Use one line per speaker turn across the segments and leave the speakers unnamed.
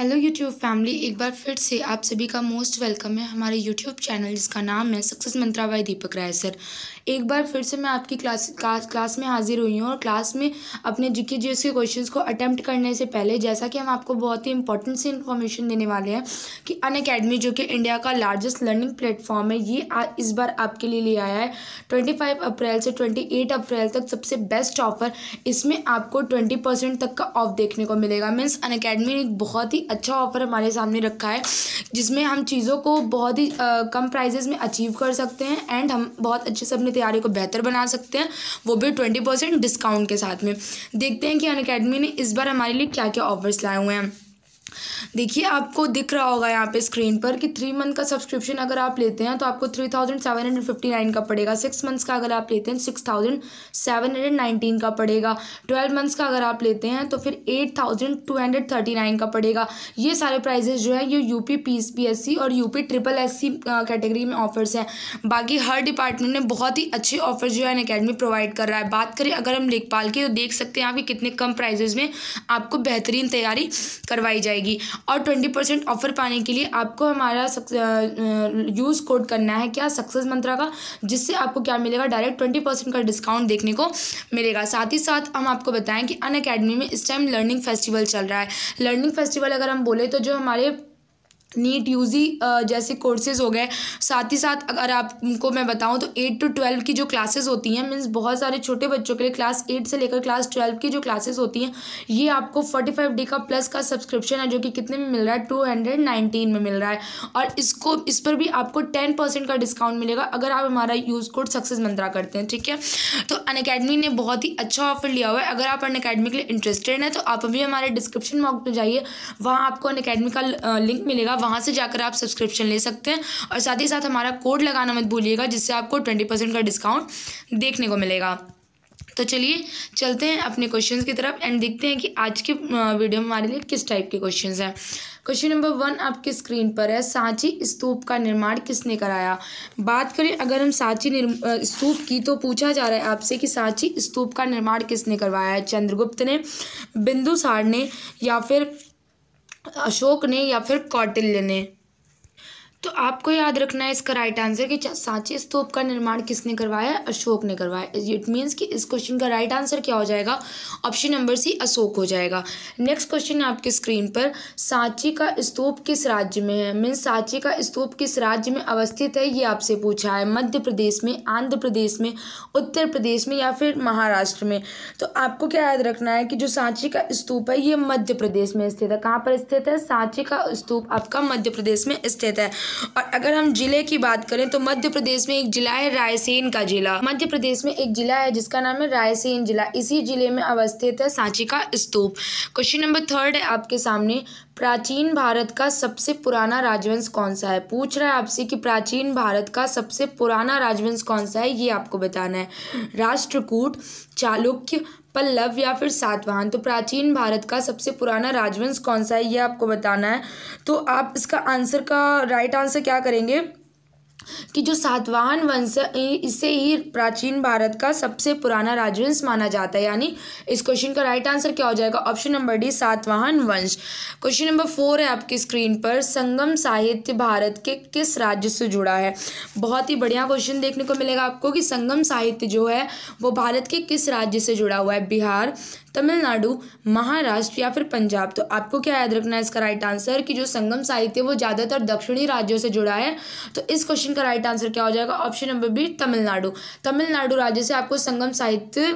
hello YouTube family एक बार फिर से आप सभी का मोस्ट वेलकम है हमारे यूट्यूब चैनल जिसका नाम है सक्सेस मंत्रा भाई दीपक राय सर एक बार फिर से मैं आपकी क्लास क्लास क्लास में हाजिर हुई हूँ और क्लास में अपने जीके जीएस के क्वेश्चंस को अटैम्प्ट करने से पहले जैसा कि हम आपको बहुत ही इंपॉर्टेंट सी इन्फॉर्मेशन देने वाले हैं कि अन अकेडमी जो कि इंडिया का लार्जेस्ट लर्निंग प्लेटफॉर्म है ये आ, इस बार आपके लिए ले आया है ट्वेंटी अप्रैल से ट्वेंटी अप्रैल तक सबसे बेस्ट ऑफर इसमें आपको ट्वेंटी तक का ऑफ देखने को मिलेगा मीन्स अन ने एक बहुत ही अच्छा ऑफ़र हमारे सामने रखा है जिसमें हम चीज़ों को बहुत ही कम प्राइजेज़ में अचीव कर सकते हैं एंड हम बहुत अच्छे से अपनी तैयारी को बेहतर बना सकते हैं वो भी ट्वेंटी परसेंट डिस्काउंट के साथ में देखते हैं कि अन अकेडमी ने इस बार हमारे लिए क्या क्या ऑफर्स लाए हुए हैं देखिए आपको दिख रहा होगा यहाँ पे स्क्रीन पर कि थ्री मंथ का सब्सक्रिप्शन अगर आप लेते हैं तो आपको three thousand seven hundred fifty nine का पड़ेगा सिक्स मंथ्स का अगर आप लेते हैं six thousand seven hundred nineteen का पड़ेगा ट्वेल्व मंथ्स का अगर आप लेते हैं तो फिर eight thousand two hundred thirty nine का पड़ेगा ये सारे प्राइजेज जो है ये U P P S P S C और U P triple S C category में ऑफर्स हैं बाकी हर डिपार्टमेंट ने बहुत ही अच्छे ऑफर जो है अकेडमी प्रोवाइड कर रहा है बात करें अगर हम लेखपाल की तो देख सकते हैं आप कितने कम प्राइजेज में आपको बेहतरीन तैयारी करवाई जाएगी और ट्वेंटी परसेंट ऑफर पाने के लिए आपको हमारा यूज़ कोड करना है क्या सक्सेस मंत्रा का जिससे आपको क्या मिलेगा डायरेक्ट ट्वेंटी परसेंट का डिस्काउंट देखने को मिलेगा साथ ही साथ हम आपको बताएं कि अन अकेडमी में इस टाइम लर्निंग फेस्टिवल चल रहा है लर्निंग फेस्टिवल अगर हम बोले तो जो हमारे नीट यूजी जैसे कोर्सेज़ हो गए साथ ही साथ अगर आपको मैं बताऊं तो एट टू ट्वेल्व की जो क्लासेस होती हैं मीन्स बहुत सारे छोटे बच्चों के लिए क्लास एट से लेकर क्लास ट्वेल्व की जो क्लासेस होती हैं ये आपको फोर्टी फाइव डे का प्लस का सब्सक्रिप्शन है जो कि कितने में मिल रहा है टू हंड्रेड नाइनटीन में मिल रहा है और इसको इस पर भी आपको टेन परसेंट का डिस्काउंट मिलेगा अगर आप हमारा यूज़ कोड सक्सेस मंत्रा करते हैं ठीक है तो अन ने बहुत ही अच्छा ऑफर लिया हुआ है अगर आप अन के लिए इंटरेस्टेड हैं तो आप अभी हमारे डिस्क्रिप्शन बॉक्स में जाइए वहाँ आपको अन का लिंक मिलेगा वहाँ से जाकर आप सब्सक्रिप्शन ले सकते हैं और साथ ही साथ हमारा कोड लगाना मत भूलिएगा जिससे आपको ट्वेंटी परसेंट का डिस्काउंट देखने को मिलेगा तो चलिए चलते हैं अपने क्वेश्चंस की तरफ एंड देखते हैं कि आज के वीडियो में हमारे लिए किस टाइप के क्वेश्चंस हैं क्वेश्चन नंबर वन आपके स्क्रीन पर है सांची स्तूप का निर्माण किसने कराया बात करें अगर हम सांची स्तूप की तो पूछा जा रहा है आपसे कि सांची स्तूप का निर्माण किसने करवाया है चंद्रगुप्त ने बिंदुसार ने या फिर अशोक ने या फिर कौटिल्य ने तो आपको याद रखना है इसका राइट आंसर कि सांची स्तूप का निर्माण किसने करवाया अशोक ने करवाया इट मीन्स कि इस क्वेश्चन का राइट आंसर क्या हो जाएगा ऑप्शन नंबर सी अशोक हो जाएगा नेक्स्ट क्वेश्चन आपकी स्क्रीन पर सांची का स्तूप किस राज्य में है मीन्स सांची का स्तूप किस राज्य में अवस्थित है ये आपसे पूछा है मध्य प्रदेश में आंध्र प्रदेश में उत्तर प्रदेश में या फिर महाराष्ट्र में तो आपको क्या याद रखना है कि जो सांची का स्तूप है ये मध्य प्रदेश में स्थित है कहाँ पर स्थित है सांची का स्तूप आपका मध्य प्रदेश में स्थित है और अगर हम ज़िले की बात करें तो मध्य प्रदेश में एक ज़िला है रायसेन का ज़िला मध्य प्रदेश में एक ज़िला है जिसका नाम है रायसेन ज़िला इसी ज़िले में अवस्थित है सांची का स्तूप क्वेश्चन नंबर थर्ड है आपके सामने प्राचीन भारत का सबसे पुराना राजवंश कौन सा है पूछ रहा है आपसे कि प्राचीन भारत का सबसे पुराना राजवंश कौन सा है ये आपको बताना है राष्ट्रकूट चालुक्य पल्लव या फिर सातवाहन तो प्राचीन भारत का सबसे पुराना राजवंश कौन सा है ये आपको बताना है तो आप इसका आंसर का राइट आंसर क्या करेंगे कि जो सातवाहन वंश इसे ही प्राचीन भारत का सबसे पुराना राजवंश माना जाता है यानी इस क्वेश्चन का राइट आंसर क्या हो जाएगा ऑप्शन नंबर डी सातवाहन वंश क्वेश्चन नंबर फोर है आपकी स्क्रीन पर संगम साहित्य भारत के किस राज्य से जुड़ा है बहुत ही बढ़िया क्वेश्चन देखने को मिलेगा आपको कि संगम साहित्य जो है वो भारत के किस राज्य से जुड़ा हुआ है बिहार तमिलनाडु महाराष्ट्र या फिर पंजाब तो आपको क्या याद रखना है इसका राइट आंसर कि जो संगम साहित्य है वो ज़्यादातर दक्षिणी राज्यों से जुड़ा है तो इस क्वेश्चन का राइट आंसर क्या हो जाएगा option number B Tamil Nadu Tamil Nadu राज्य से आपको संगम साहित्य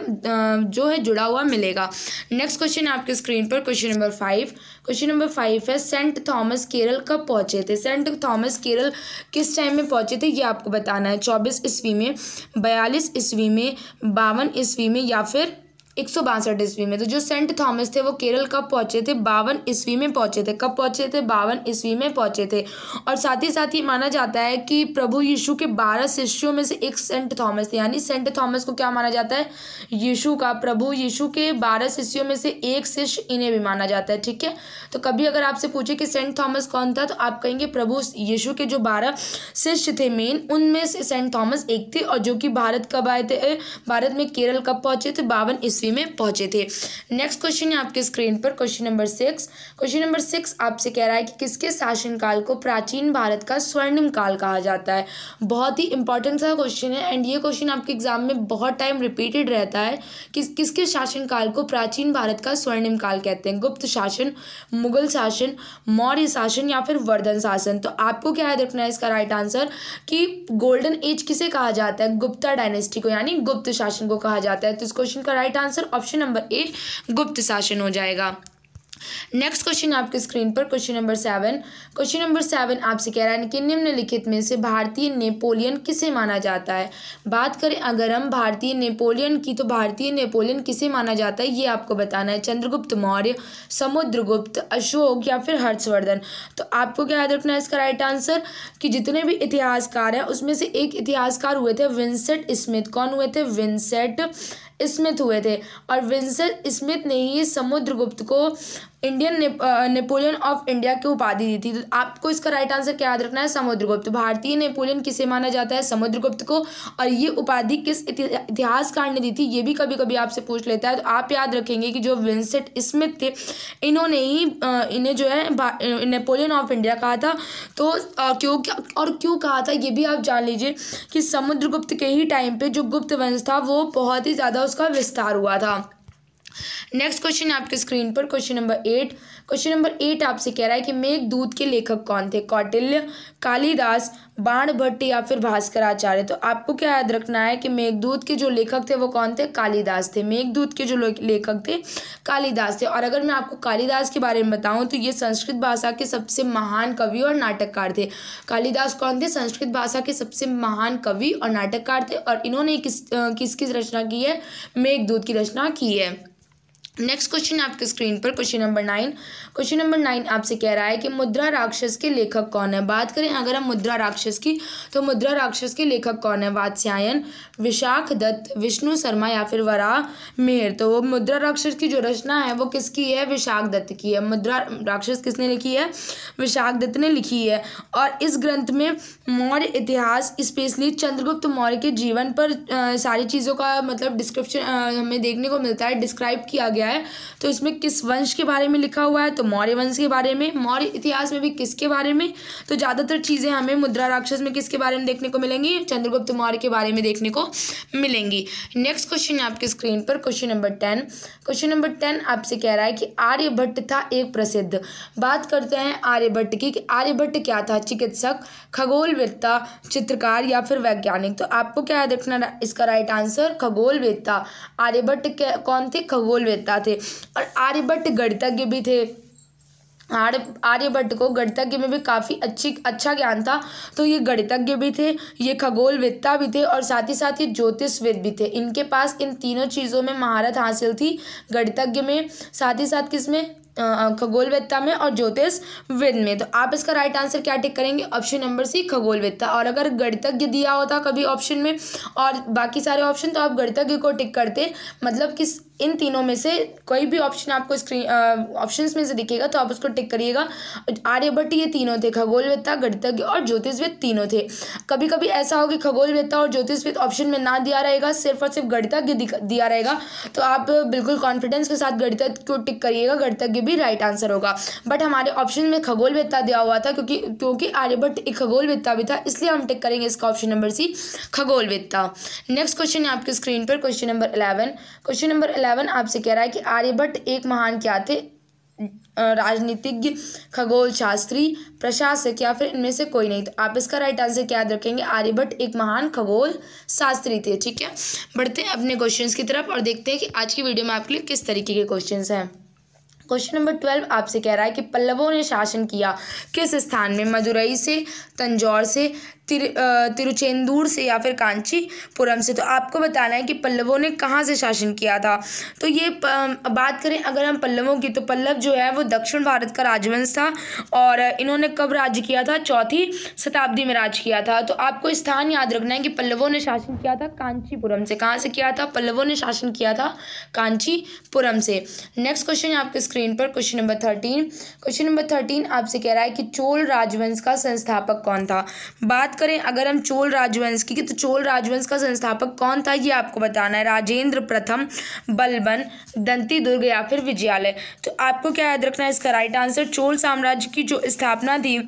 जो है जुड़ा हुआ मिलेगा नेक्स्ट क्वेश्चन है आपके स्क्रीन पर question number five question number five है सेंट थॉमस केरल कब पहुंचे थे सेंट थॉमस केरल किस टाइम में पहुंचे थे ये आपको बताना है चौबीस ईस्वी में बयालीस ईस्वी में बावन ईस्वी में या फिर एक सौ बासठ ईस्वी में तो जो सेंट थॉमस थे वो केरल कब पहुंचे थे बावन ईस्वी में पहुंचे थे कब पहुंचे थे बावन ईस्वी में पहुंचे थे और साथ ही साथ ही माना जाता है कि प्रभु यीशु के बारह शिष्यों में से एक सेंट थॉमस थे यानी सेंट थॉमस को क्या माना जाता है यीशु का प्रभु यीशु के बारह शिष्यों में से एक शिष्य इन्हें भी माना जाता है ठीक है तो कभी अगर आपसे पूछे कि सेंट थॉमस कौन था तो आप कहेंगे प्रभु यीशु के जो बारह शिष्य थे मेन उनमें से सेंट थॉमस एक थे और जो कि भारत कब आए थे भारत में केरल कब पहुंचे थे बावन ईस्वी ईस्वी में पहुंचे थे नेक्स्ट क्वेश्चन है आपके स्क्रीन पर question number six question number six आपसे कह रहा है कि किसके शासनकाल को प्राचीन भारत का स्वर्णिम काल कहा जाता है बहुत ही इंपॉर्टेंट सा क्वेश्चन है एंड ये क्वेश्चन आपके एग्जाम में बहुत टाइम रिपीटेड रहता है किस किसके शासनकाल को प्राचीन भारत का स्वर्णिम काल कहते हैं गुप्त शासन मुगल शासन मौर्य शासन या फिर वर्धन शासन तो आपको क्या याद रखना है इसका राइट आंसर कि गोल्डन एज किसे कहा जाता है गुप्ता डायनेस्टी को यानी गुप्त शासन को कहा जाता है तो इस क्वेश्चन का right answer answer option number A गुप्त शासन हो जाएगा नेक्स्ट क्वेश्चन आपके स्क्रीन पर question number seven question number seven आपसे कह रहा है कि निम्नलिखित में से भारतीय नेपोलियन किसे माना जाता है बात करें अगर हम भारतीय नेपोलियन की तो भारतीय नेपोलियन किसे माना जाता है ये आपको बताना है चंद्रगुप्त मौर्य समुद्रगुप्त अशोक या फिर हर्षवर्धन तो आपको क्या याद रखना है इसका राइट आंसर कि जितने भी इतिहासकार हैं उसमें से एक इतिहासकार हुए थे विंसेट स्मिथ कौन हुए थे विंसेट स्मिथ हुए थे और विंसर स्मिथ ने ही समुद्रगुप्त को इंडियन नेपोलियन ऑफ इंडिया की उपाधि दी थी तो आपको इसका राइट आंसर क्या याद रखना है समुद्रगुप्त भारतीय नेपोलियन किसे माना जाता है समुद्रगुप्त को और ये उपाधि किस इतिहासकार ने दी थी ये भी कभी कभी आपसे पूछ लेता है तो आप याद रखेंगे कि जो विंसेंट स्मिथ थे इन्होंने ही इन्हें जो है नेपोलियन ऑफ इंडिया कहा था तो क्यों और क्यों कहा था ये भी आप जान लीजिए कि समुद्रगुप्त के ही टाइम पर जो गुप्त वंश था वो बहुत ही ज़्यादा उसका विस्तार हुआ था नेक्स्ट क्वेश्चन आपके स्क्रीन पर question number eight question number eight आपसे कह रहा है कि दूत के लेखक कौन थे कौटिल्य कालिदास भट्ट या फिर भास्कराचार्य तो आपको क्या याद रखना है कि मेघदूत के जो लेखक थे वो कौन थे कालिदास थे मेघदूत के जो लेखक थे कालिदास थे और अगर मैं आपको कालिदास के बारे में बताऊं तो ये संस्कृत भाषा के सबसे महान कवि और नाटककार थे कालिदास कौन थे संस्कृत भाषा के सबसे महान कवि और नाटककार थे और इन्होंने किस किसकी रचना की है मेघदूत की रचना की है नेक्स्ट क्वेश्चन आपके स्क्रीन पर question number nine question number nine आपसे कह रहा है कि मुद्रा राक्षस के लेखक कौन है बात करें अगर हम मुद्रा राक्षस की तो मुद्रा राक्षस के लेखक कौन है वात्स्यायन विशाख दत्त विष्णु शर्मा या फिर वरा मेहर तो वो मुद्रा राक्षस की जो रचना है वो किसकी है विशाख दत्त की है मुद्रा राक्षस किसने लिखी है विशाख दत्त ने लिखी है और इस ग्रंथ में मौर्य इतिहास स्पेशली चंद्रगुप्त मौर्य के जीवन पर सारी चीज़ों का मतलब डिस्क्रिप्शन हमें देखने को मिलता है डिस्क्राइब किया गया गया है तो इसमें किस वंश के बारे में लिखा हुआ है तो मौर्य वंश के बारे में मौर्य इतिहास में भी किसके बारे में तो ज़्यादातर चीज़ें हमें मुद्रा राक्षस में किसके बारे में देखने को मिलेंगी चंद्रगुप्त मौर्य के बारे में देखने को मिलेंगी नेक्स्ट क्वेश्चन आपकी स्क्रीन पर question number ten question number ten आपसे कह रहा है कि आर्यभट्ट था एक प्रसिद्ध बात करते हैं आर्यभट्ट की आर्यभट्ट क्या था चिकित्सक खगोलवेत्ता चित्रकार या फिर वैज्ञानिक तो आपको क्या देखना इसका राइट आंसर खगोलवेत्ता आर्यभट्ट कौन थे खगोलवेत्ता नेता थे और आर्यभट्ट गणितज्ञ भी थे आर्य आर्यभट्ट को गणितज्ञ में भी काफ़ी अच्छी अच्छा ज्ञान था तो ये गणितज्ञ भी थे ये खगोलवेत्ता भी थे और साथ ही साथ ये ज्योतिषविद भी थे इनके पास इन तीनों चीज़ों में महारत हासिल थी गणितज्ञ में साथ ही साथ किस में खगोलवेत्ता में और ज्योतिष विद में तो आप इसका राइट आंसर क्या टिक करेंगे ऑप्शन नंबर सी खगोलवेत्ता और अगर गणितज्ञ दिया होता कभी ऑप्शन में और बाकी सारे ऑप्शन तो आप गणितज्ञ को टिक करते मतलब किस इन तीनों में से कोई भी ऑप्शन आपको स्क्रीन ऑप्शंस में से दिखेगा तो आप उसको टिक करिएगा आर्यभट्ट ये तीनों थे खगोलवेत्ता गणितज्ञ और ज्योतिषविद तीनों थे कभी कभी ऐसा हो कि खगोलवेत्ता और ज्योतिषविद ऑप्शन में ना दिया रहेगा सिर्फ और सिर्फ गणितज्ञ दिया रहेगा तो आप बिल्कुल कॉन्फिडेंस के साथ गणितज्ञ को टिक करिएगा गणितज्ञ भी राइट आंसर होगा बट हमारे ऑप्शन में खगोल वेत्ता दिया हुआ था क्योंकि क्योंकि आर्यभट्ट एक खगोल वेत्ता भी था इसलिए हम टिक करेंगे इसका ऑप्शन नंबर सी खगोल वेत्ता नेक्स्ट क्वेश्चन है आपके स्क्रीन पर question number eleven question number eleven आपसे कह रहा है कि आर्यभट्ट एक महान क्या थे राजनीतिज्ञ खगोल शास्त्री प्रशासक या फिर इनमें से कोई नहीं तो आप इसका राइट आंसर क्या याद रखेंगे आर्यभट्ट एक महान खगोल शास्त्री थे ठीक है बढ़ते हैं अपने क्वेश्चंस की तरफ और देखते हैं कि आज की वीडियो में आपके लिए किस तरीके के क्वेश्चंस हैं क्वेश्चन नंबर ट्वेल्व आपसे कह रहा है कि पल्लवों ने शासन किया किस स्थान में मदुरई से तंजौर से तिर तिरुचेंदूर से या फिर कांचीपुरम से तो आपको बताना है कि पल्लवों ने कहाँ से शासन किया था तो ये बात करें अगर हम पल्लवों की तो पल्लव जो है वो दक्षिण भारत का राजवंश था और इन्होंने कब राज्य किया था चौथी शताब्दी में राज किया था तो आपको स्थान याद रखना है कि पल्लवों ने शासन किया था कांचीपुरम से कहाँ से किया था पल्लवों ने शासन किया था कांचीपुरम से नेक्स्ट क्वेश्चन आपके स्क्रीन पर question number thirteen question number thirteen आपसे कह रहा है कि चोल राजवंश का संस्थापक कौन था बात करें अगर हम चोल राजवंश की तो चोल राजवंश का संस्थापक कौन था ये आपको बताना है राजेंद्र प्रथम बलबन दंती दुर्ग या फिर विजयालय तो आपको क्या याद रखना है इसका राइट आंसर चोल साम्राज्य की जो स्थापना थी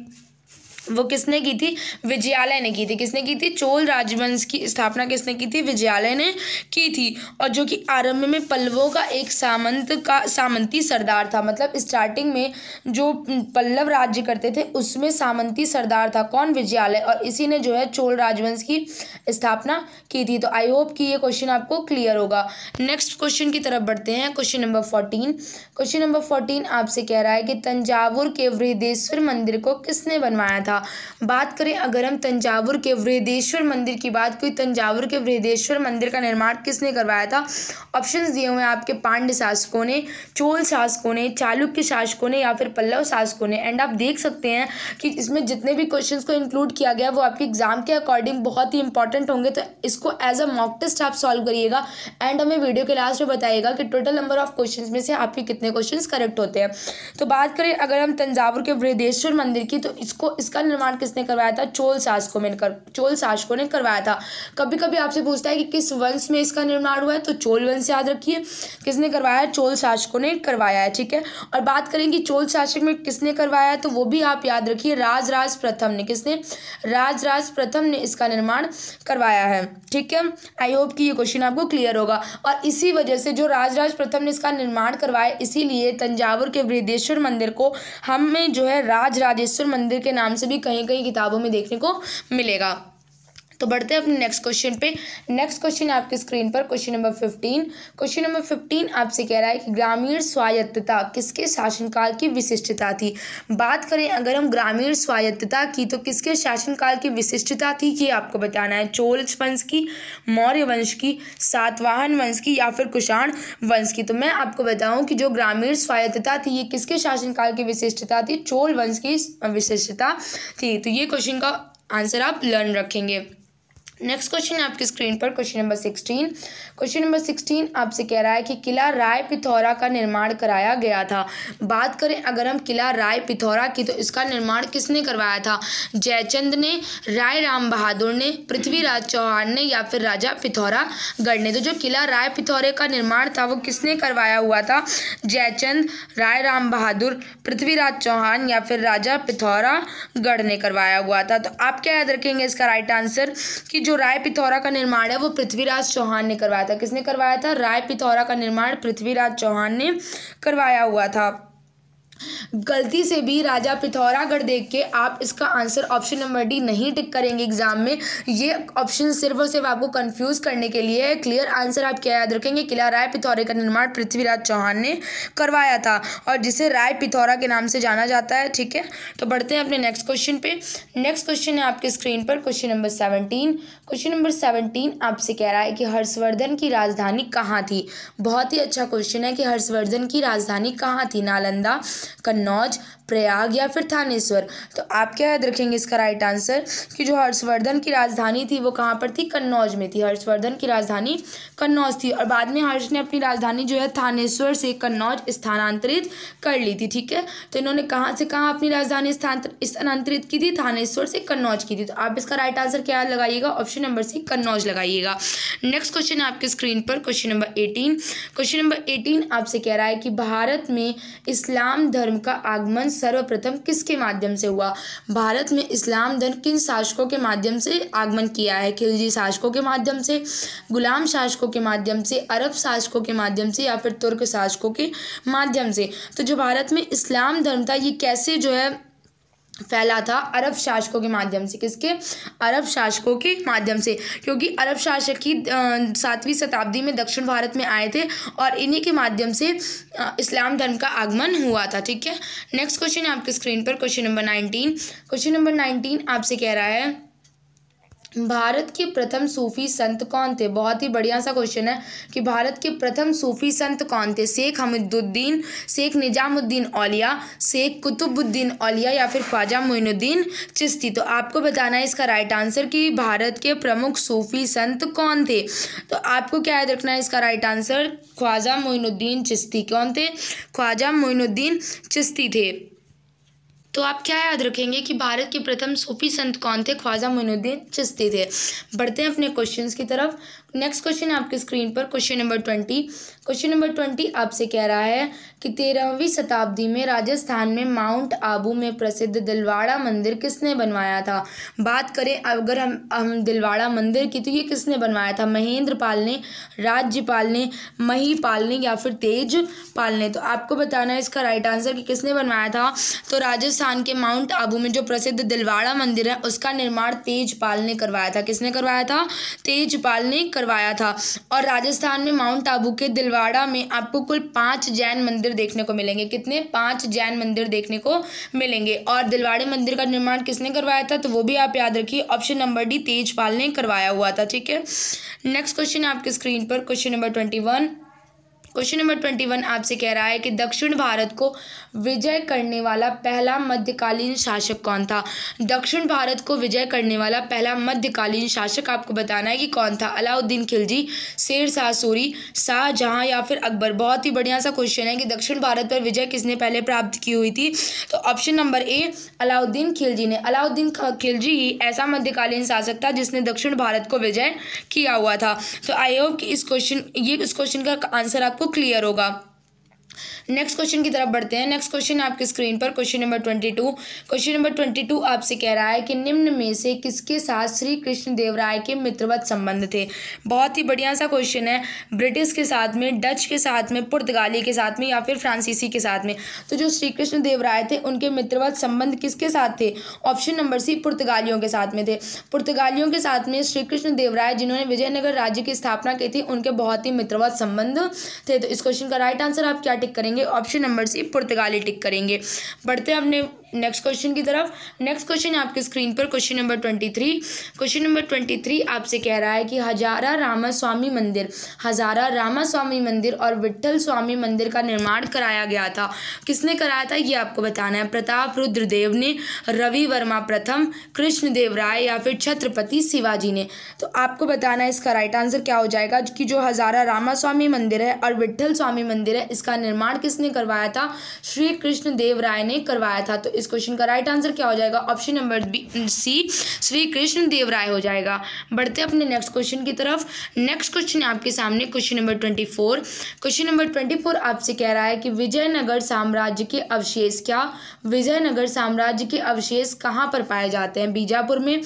वो किसने की थी विजयालय ने की थी किसने की थी चोल राजवंश की स्थापना किसने की थी विजयालय ने की थी और जो कि आरंभ में पल्लवों का एक सामंत का सामंती सरदार था मतलब स्टार्टिंग में जो पल्लव राज्य करते थे उसमें सामंती सरदार था कौन विजयालय और इसी ने जो है चोल राजवंश की स्थापना की थी तो आई होप कि ये क्वेश्चन आपको क्लियर होगा नेक्स्ट क्वेश्चन की तरफ बढ़ते हैं question number fourteen question number fourteen आपसे कह रहा है कि तंजावुर के वृद्धेश्वर मंदिर को किसने बनवाया था जाएगा बात करें अगर हम तंजावुर के वृदेश्वर मंदिर की बात करें तंजावुर के वृदेश्वर मंदिर का निर्माण किसने करवाया था ऑप्शन दिए हुए हैं आपके पांड्य शासकों ने चोल शासकों ने चालुक्य शासकों ने या फिर पल्लव शासकों ने एंड आप देख सकते हैं कि इसमें जितने भी क्वेश्चन को इंक्लूड किया गया वो आपके एग्जाम के अकॉर्डिंग बहुत ही इंपॉर्टेंट होंगे तो इसको एज अ मॉक टेस्ट आप सॉल्व करिएगा एंड हमें वीडियो के लास्ट में बताइएगा कि टोटल नंबर ऑफ क्वेश्चन में से आपके कितने क्वेश्चन करेक्ट होते हैं तो बात करें अगर हम तंजावुर के वृदेश्वर मंदिर की तो इसको इसका निर्माण किसने करवाया था चोल शासकों में कर चोल शासकों ने करवाया था कभी कभी आपसे पूछता है कि किस वंश में इसका निर्माण हुआ है तो चोल वंश याद रखिए किसने करवाया चोल शासकों ने करवाया है ठीक है और बात करें कि चोल शासक में किसने करवाया है तो वो भी आप याद रखिए राजराज प्रथम ने किसने राजराज प्रथम ने इसका निर्माण करवाया है ठीक है आई होप कि ये क्वेश्चन आपको क्लियर होगा और इसी वजह से जो राजराज प्रथम ने इसका निर्माण करवाया इसीलिए तंजावुर के वृद्धेश्वर मंदिर को हमें जो है राज राजेश्वर मंदिर के नाम से भी कहीं कहीं किताबों में देखने को मिलेगा तो बढ़ते हैं अपने नेक्स्ट क्वेश्चन पे नेक्स्ट क्वेश्चन आपकी स्क्रीन पर question number fifteen question number fifteen आपसे कह रहा है कि ग्रामीण स्वायत्तता किसके शासनकाल की विशिष्टता थी बात करें अगर हम ग्रामीण स्वायत्तता की तो किसके शासनकाल की विशिष्टता थी ये आपको बताना है चोल वंश की मौर्य वंश की सातवाहन वंश की या फिर कुषाण वंश की तो मैं आपको बताऊँ कि जो ग्रामीण स्वायत्तता थी ये किसके शासनकाल की विशिष्टता थी चोल वंश की विशिष्टता थी तो ये क्वेश्चन का आंसर आप लर्न रखेंगे नेक्स्ट क्वेश्चन आपकी स्क्रीन पर question number sixteen question number sixteen आपसे कह रहा है कि किला राय पिथौरा का निर्माण कराया गया था बात करें अगर हम किला राय पिथौरा की तो इसका निर्माण किसने करवाया था जयचंद ने राय राम बहादुर ने पृथ्वीराज चौहान ने या फिर राजा पिथौरागढ़ ने तो जो किला राय पिथौरे का निर्माण था वो किसने करवाया हुआ था जयचंद राय राम बहादुर पृथ्वीराज चौहान या फिर राजा पिथौरागढ़ ने करवाया हुआ था तो आप क्या याद रखेंगे इसका राइट आंसर कि जो राय पिथौरा का निर्माण है वो पृथ्वीराज चौहान ने करवाया था किसने करवाया था राय पिथौरा का निर्माण पृथ्वीराज चौहान ने करवाया हुआ था गलती से भी राजा पिथौरागढ़ देख के आप इसका आंसर ऑप्शन नंबर डी नहीं टिक करेंगे एग्जाम में ये ऑप्शन सिर्फ और सिर्फ आपको कंफ्यूज करने के लिए है क्लियर आंसर आप क्या याद रखेंगे किला राय पिथौरे का निर्माण पृथ्वीराज चौहान ने करवाया था और जिसे राय पिथौरा के नाम से जाना जाता है ठीक है तो बढ़ते हैं अपने नेक्स्ट क्वेश्चन पे नेक्स्ट क्वेश्चन है आपके स्क्रीन पर question number seventeen question number seventeen आपसे कह रहा है कि हर्षवर्धन की राजधानी कहाँ थी बहुत ही अच्छा क्वेश्चन है कि हर्षवर्धन की राजधानी कहाँ थी नालंदा कन्नौज प्रयाग या फिर थानेश्वर तो आप क्या याद रखेंगे इसका राइट आंसर कि जो हर्षवर्धन की राजधानी थी वो कहाँ पर थी कन्नौज में थी हर्षवर्धन की राजधानी कन्नौज थी और बाद में हर्ष ने अपनी राजधानी जो है थानेश्वर से कन्नौज स्थानांतरित कर ली थी ठीक है तो इन्होंने कहाँ से कहाँ अपनी राजधानी स्थानांतरित की थी थानेश्वर से कन्नौज की थी तो आप इसका राइट आंसर क्या लगाइएगा ऑप्शन नंबर सी कन्नौज लगाइएगा नेक्स्ट क्वेश्चन आपके स्क्रीन पर question number eighteen question number eighteen आपसे कह रहा है कि भारत में इस्लाम धर्म का आगमन सर्वप्रथम किसके माध्यम से हुआ भारत में इस्लाम धर्म किन शासकों के माध्यम से आगमन किया है खिलजी शासकों के माध्यम से गुलाम शासकों के माध्यम से अरब शासकों के माध्यम से या फिर तुर्क शासकों के माध्यम से तो जो भारत में इस्लाम धर्म था ये कैसे जो है फैला था अरब शासकों के माध्यम से किसके अरब शासकों के माध्यम से क्योंकि अरब शासक ही सातवीं शताब्दी में दक्षिण भारत में आए थे और इन्हीं के माध्यम से इस्लाम धर्म का आगमन हुआ था ठीक है नेक्स्ट क्वेश्चन है आपके स्क्रीन पर question number nineteen question number nineteen आपसे कह रहा है भारत के प्रथम सूफी संत कौन थे बहुत ही बढ़िया सा क्वेश्चन है कि भारत के प्रथम सूफी संत कौन थे शेख हमिदुद्दीन शेख निजामुद्दीन औलिया शेख कुतुबुद्दीन औलिया या फिर ख्वाजा मोइनुद्दीन चिश्ती तो आपको बताना है इसका राइट आंसर कि भारत के प्रमुख सूफी संत कौन थे तो आपको क्या याद रखना है इसका राइट आंसर ख्वाजा मोइनुद्दीन चिश्ती कौन थे ख्वाजा मोइनुद्दीन चिश्ती थे तो आप क्या याद रखेंगे कि भारत के प्रथम सूफी संत कौन थे ख्वाजा मोनुद्दीन चिश्ती थे बढ़ते हैं अपने क्वेश्चंस की तरफ नेक्स्ट क्वेश्चन आपके स्क्रीन पर question number twenty question number twenty आपसे कह रहा है कि तेरहवीं शताब्दी में राजस्थान में माउंट आबू में प्रसिद्ध दिलवाड़ा मंदिर किसने बनवाया था बात करें अगर हम हम दिलवाड़ा मंदिर की तो ये किसने बनवाया था महेंद्र पाल ने राज्यपाल ने महीपाल ने या फिर तेज पाल ने तो आपको बताना है इसका राइट आंसर कि किसने बनवाया था तो राजस्थान के माउंट आबू में जो प्रसिद्ध दिलवाड़ा मंदिर है उसका निर्माण पाल ने करवाया था किसने करवाया था पाल ने करवाया था और राजस्थान में माउंट आबू के दिलवा बंगाड़ा में आपको कुल पांच जैन मंदिर देखने को मिलेंगे कितने पांच जैन मंदिर देखने को मिलेंगे और दिलवाड़े मंदिर का निर्माण किसने करवाया था तो वो भी आप याद रखिए ऑप्शन नंबर डी तेजपाल ने करवाया हुआ था ठीक है नेक्स्ट क्वेश्चन आपके स्क्रीन पर question number twenty one question number twenty one आपसे कह रहा है कि दक्षिण भारत को विजय करने वाला पहला मध्यकालीन शासक कौन था दक्षिण भारत को विजय करने वाला पहला मध्यकालीन शासक आपको बताना है कि कौन था अलाउद्दीन खिलजी शेर शाह सूरी शाहजहाँ या फिर अकबर बहुत ही बढ़िया सा क्वेश्चन है कि दक्षिण भारत पर विजय किसने पहले प्राप्त की हुई थी तो option number A Alauddin Khilji ने अलाउद्दीन खिलजी ही ऐसा मध्यकालीन शासक था जिसने दक्षिण भारत को विजय किया हुआ था तो आई होप कि इस क्वेश्चन ये इस क्वेश्चन का आंसर आपको क्लियर होगा नेक्स्ट क्वेश्चन की तरफ बढ़ते हैं नेक्स्ट क्वेश्चन आपकी स्क्रीन पर question number twenty two question number twenty two आपसे कह रहा है कि निम्न में से किसके साथ श्री कृष्ण देवराय के मित्रवत संबंध थे बहुत ही बढ़िया सा क्वेश्चन है ब्रिटिश के साथ में डच के साथ में पुर्तगाली के साथ में या फिर फ्रांसीसी के साथ में तो जो श्री कृष्ण देवराय थे उनके मित्रवत संबंध किसके साथ थे ऑप्शन नंबर सी पुर्तगालियों के साथ में थे पुर्तगालियों के साथ में श्री कृष्ण देवराय जिन्होंने विजयनगर राज्य की स्थापना की थी उनके बहुत ही मित्रवत संबंध थे तो इस क्वेश्चन का राइट आंसर आप क्या टिक करेंगे करेंगे ऑप्शन नंबर सी पुर्तगाली टिक करेंगे बढ़ते हैं अपने नेक्स्ट क्वेश्चन की तरफ नेक्स्ट क्वेश्चन आपके स्क्रीन पर question number twenty three question number twenty three आपसे कह रहा है कि हजारा रामा स्वामी मंदिर हजारा रामा स्वामी मंदिर और विट्ठल स्वामी मंदिर का निर्माण कराया गया था किसने कराया था ये आपको बताना है प्रताप रुद्रदेव ने रवि वर्मा प्रथम कृष्णदेव राय या फिर छत्रपति शिवाजी ने तो आपको बताना है इसका राइट आंसर क्या हो जाएगा कि जो हजारा रामा स्वामी मंदिर है और विट्ठल स्वामी मंदिर है इसका निर्माण किसने करवाया था श्री कृष्णदेव राय ने करवाया था तो इस क्वेश्चन का राइट आंसर क्या हो जाएगा option number B C Shri Krishna Deva Raya हो जाएगा बढ़ते अपने नेक्स्ट क्वेश्चन की तरफ नेक्स्ट क्वेश्चन आपके सामने question number twenty four question number twenty four आपसे कह रहा है कि विजयनगर साम्राज्य के अवशेष क्या विजयनगर साम्राज्य के अवशेष कहाँ पर पाए जाते हैं बीजापुर में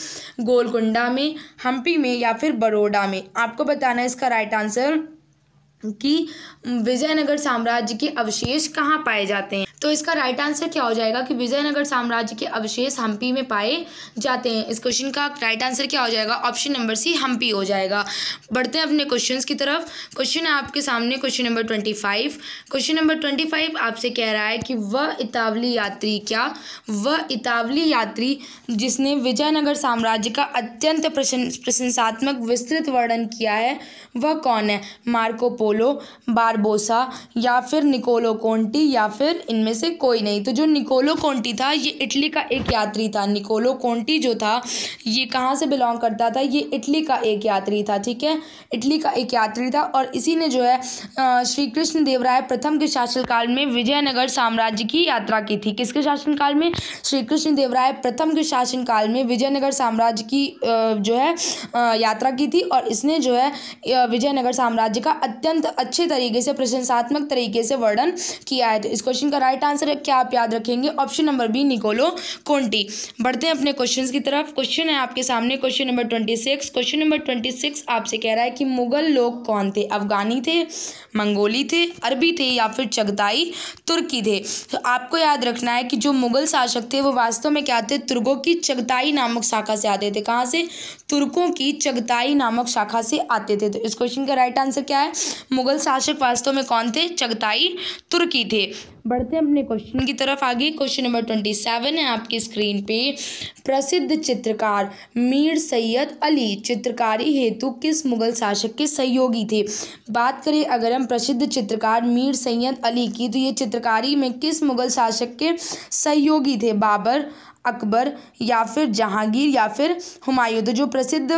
गोलकुंडा में हम्पी में या फिर बड़ोडा में आपको बताना है इसका राइट आंसर कि विजयनगर साम्राज्य के अवशेष कहाँ पाए जाते हैं तो इसका राइट आंसर क्या हो जाएगा कि विजयनगर साम्राज्य के अवशेष हम्पी में पाए जाते हैं इस क्वेश्चन का राइट आंसर क्या हो जाएगा ऑप्शन नंबर सी हम्पी हो जाएगा बढ़ते हैं अपने क्वेश्चन की तरफ क्वेश्चन है आपके सामने question number twenty five question number twenty five आपसे कह रहा है कि वह इतावली यात्री क्या वह इतावली यात्री जिसने विजयनगर साम्राज्य का अत्यंत प्रशंसात्मक विस्तृत वर्णन किया है वह कौन है मार्को पोलो बारबोसा या फिर निकोलो कोंटी या फिर इनमें में से कोई नहीं तो जो निकोलो कोंटी था ये इटली का एक यात्री था निकोलो कोंटी जो था ये कहाँ से बिलोंग करता था ये इटली का एक यात्री था ठीक है इटली का एक यात्री था और इसी ने जो है श्री कृष्ण देवराय प्रथम के शासनकाल में विजयनगर साम्राज्य की यात्रा की थी किसके शासनकाल में श्री कृष्ण देवराय प्रथम के शासनकाल में विजयनगर साम्राज्य की जो है यात्रा की थी और इसने जो है विजयनगर साम्राज्य का अत्यंत अच्छे तरीके से प्रशंसात्मक तरीके से वर्णन किया है तो इस क्वेश्चन का राइट राइट आंसर क्या आप याद रखेंगे option number B Niccolo Conti बढ़ते हैं अपने क्वेश्चन की तरफ क्वेश्चन है आपके सामने question number twenty six question number twenty six आपसे कह रहा है कि मुगल लोग कौन थे अफगानी थे मंगोली थे अरबी थे या फिर चगताई तुर्की थे तो आपको याद रखना है कि जो मुगल शासक थे वो वास्तव में क्या थे तुर्कों की चगताई नामक शाखा से आते थे कहाँ से तुर्कों की चगताई नामक शाखा से आते थे तो इस क्वेश्चन का राइट आंसर क्या है मुगल शासक वास्तव में कौन थे चगताई तुर्की थे बढ़ते हैं अपने क्वेश्चन की तरफ आगे क्वेश्चन नंबर ट्वेंटी सेवन है आपकी स्क्रीन पे प्रसिद्ध चित्रकार मीर सैयद अली चित्रकारी हेतु किस मुगल शासक के सहयोगी थे बात करें अगर हम प्रसिद्ध चित्रकार मीर सैयद अली की तो ये चित्रकारी में किस मुगल शासक के सहयोगी थे बाबर अकबर या फिर जहांगीर या फिर हुमायूं तो जो प्रसिद्ध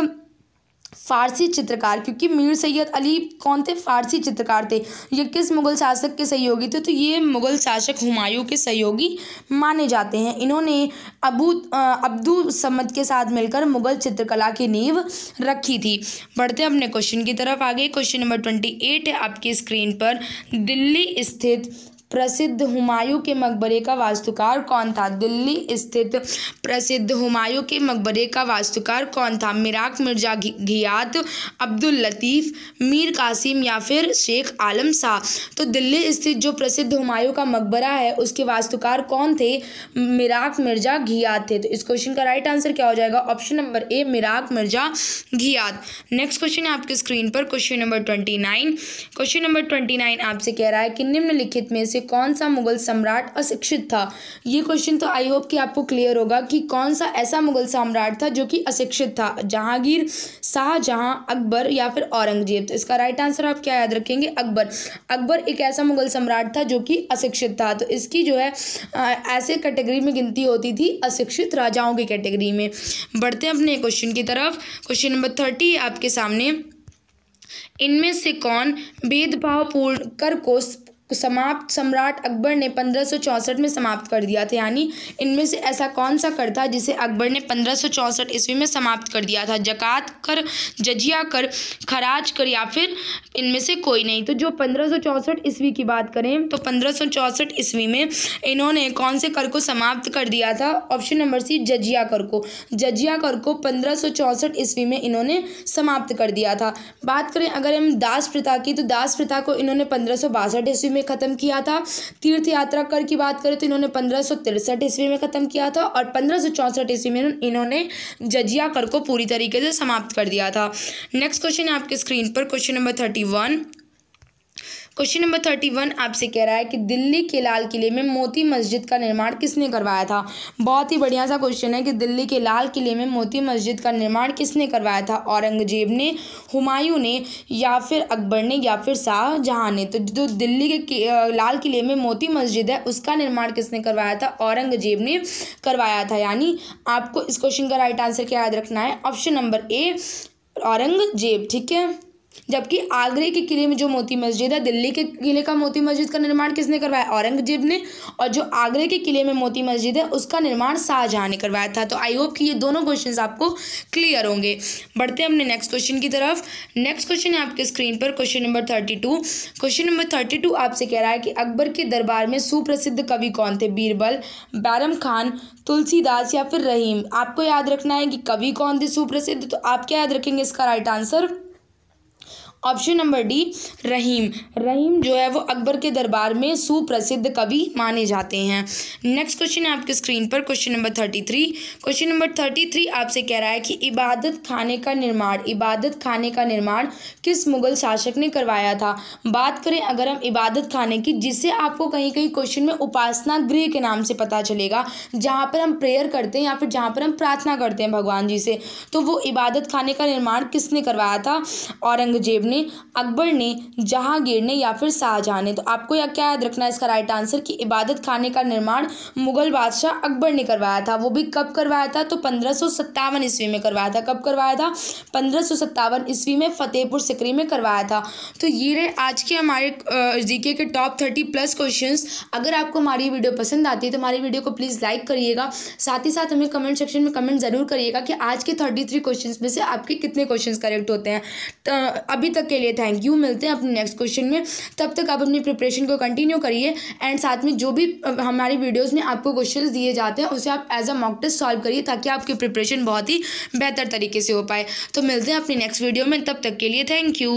फारसी चित्रकार क्योंकि मीर सैयद अली कौन थे फारसी चित्रकार थे ये किस मुग़ल शासक के सहयोगी थे तो ये मुग़ल शासक हुमायूं के सहयोगी माने जाते हैं इन्होंने अबू अब्दू समद के साथ मिलकर मुग़ल चित्रकला की नींव रखी थी बढ़ते अपने क्वेश्चन की तरफ आगे क्वेश्चन नंबर ट्वेंटी एट है आपकी स्क्रीन पर दिल्ली स्थित प्रसिद्ध हुमायूं के मकबरे का वास्तुकार कौन था दिल्ली स्थित प्रसिद्ध हुमायूं के मकबरे का वास्तुकार कौन था Mirak Mirza Ghiyath Abdul Latif Mir Qasim या फिर शेख आलम शाह तो दिल्ली स्थित जो प्रसिद्ध हुमायूं का मकबरा है उसके वास्तुकार कौन थे मिराक मिर्जा घियात थे तो इस क्वेश्चन का राइट आंसर क्या हो जाएगा option number A Mirak Mirza Ghiyath next question है आपके स्क्रीन पर question number twenty nine question number twenty nine आपसे कह रहा है कि निम्नलिखित में से कौन सा मुगल सम्राट अशिक्षित था ये क्वेश्चन तो आई होप कि आपको क्लियर होगा कि कौन सा ऐसा मुगल सम्राट था जो कि अशिक्षित था जहांगीर शाहजहां अकबर या फिर औरंगजेब तो इसका राइट आंसर आप क्या याद रखेंगे अकबर अकबर एक ऐसा मुगल सम्राट था जो कि अशिक्षित था तो इसकी जो है ऐसे कैटेगरी में गिनती होती थी अशिक्षित राजाओं की कैटेगरी में बढ़ते हैं अपने क्वेश्चन की तरफ क्वेश्चन नंबर थर्टी आपके सामने इनमें से कौन भेदभावपूर्ण कर को समाप्त सम्राट अकबर ने पंद्रह में समाप्त कर दिया था यानी इनमें से ऐसा कौन सा कर था जिसे अकबर ने पंद्रह ईस्वी में समाप्त कर दिया था जकात कर जजिया कर खराज कर या फिर इनमें से कोई नहीं तो जो पंद्रह ईस्वी की बात करें तो पंद्रह ईस्वी में इन्होंने कौन से कर को समाप्त कर दिया था ऑप्शन नंबर सी जजिया कर को जजिया कर को पंद्रह ईस्वी में इन्होंने समाप्त कर दिया था बात करें अगर हम दास प्रथा की तो दास प्रथा को इन्होंने पंद्रह ईस्वी में ख़त्म किया था तीर्थ यात्रा कर की बात करें तो इन्होंने पंद्रह सौ तिरसठ ईस्वी में ख़त्म किया था और पंद्रह सौ ईस्वी में इन्होंने जजिया कर को पूरी तरीके से समाप्त कर दिया था नेक्स्ट क्वेश्चन आपके स्क्रीन पर question number thirty one question number thirty one आपसे कह रहा है कि दिल्ली के लाल किले में मोती मस्जिद का निर्माण किसने करवाया था बहुत ही बढ़िया सा क्वेश्चन है कि दिल्ली के लाल किले में मोती मस्जिद का निर्माण किसने करवाया था औरंगजेब ने हुमायूं ने या फिर अकबर ने या फिर शाहजहाँ ने तो जो दिल्ली के लाल किले में मोती मस्जिद है उसका निर्माण किसने करवाया था औरंगजेब ने करवाया था यानी आपको इस क्वेश्चन का राइट आंसर क्या याद रखना है ऑप्शन नंबर ए औरंगजेब ठीक है जबकि आगरे के किले में जो मोती मस्जिद है दिल्ली के किले का मोती मस्जिद का निर्माण किसने करवाया औरंगजेब ने और जो आगरे के किले में मोती मस्जिद है उसका निर्माण शाहजहाँ ने करवाया था तो आई होप कि ये दोनों क्वेश्चन आपको क्लियर होंगे बढ़ते हैं अपने नेक्स्ट क्वेश्चन की तरफ नेक्स्ट क्वेश्चन है आपके स्क्रीन पर question number thirty two question number thirty two आपसे कह रहा है कि अकबर के दरबार में सुप्रसिद्ध कवि कौन थे बीरबल बैरम खान तुलसीदास या फिर रहीम आपको याद रखना है कि कवि कौन थे सुप्रसिद्ध तो आप क्या याद रखेंगे इसका right answer option number D Rahim Rahim जो है वो अकबर के दरबार में सुप्रसिद्ध कवि माने जाते हैं नेक्स्ट क्वेश्चन है आपके स्क्रीन पर question number thirty three question number thirty three आपसे कह रहा है कि इबादत खाने का निर्माण इबादत खाने का निर्माण किस मुगल शासक ने करवाया था बात करें अगर हम इबादत खाने की जिससे आपको कहीं कहीं क्वेश्चन में उपासना गृह के नाम से पता चलेगा जहाँ पर हम प्रेयर करते हैं या फिर जहाँ पर हम प्रार्थना करते हैं भगवान जी से तो वो इबादत खाने का निर्माण किसने करवाया था औरंगजेब ने ने अकबर ने जहांगीर ने या फिर शाहजहां ने तो आपको यह क्या याद रखना है इसका राइट आंसर कि इबादत खाने का निर्माण मुगल बादशाह अकबर ने करवाया था वो भी कब करवाया था तो पंद्रह ईस्वी में करवाया था कब करवाया था पंद्रह ईस्वी में फतेहपुर सिकरी में करवाया था तो ये रहे आज के हमारे जीके के टॉप थर्टी प्लस क्वेश्चन अगर आपको हमारी वीडियो पसंद आती है तो हमारी वीडियो को प्लीज़ लाइक करिएगा साथ ही साथ हमें कमेंट सेक्शन में कमेंट ज़रूर करिएगा कि आज के थर्टी थ्री क्वेश्चन में से आपके कितने क्वेश्चन करेक्ट होते हैं अभी तक तक के लिए थैंक यू मिलते हैं अपने नेक्स्ट क्वेश्चन में तब तक आप अपनी प्रिपरेशन को कंटिन्यू करिए एंड साथ में जो भी हमारी वीडियोज़ में आपको क्वेश्चन दिए जाते हैं उसे आप as a mock test solve करिए ताकि आपकी प्रिपरेशन बहुत ही बेहतर तरीके से हो पाए तो मिलते हैं अपनी नेक्स्ट वीडियो में तब तक के लिए थैंक यू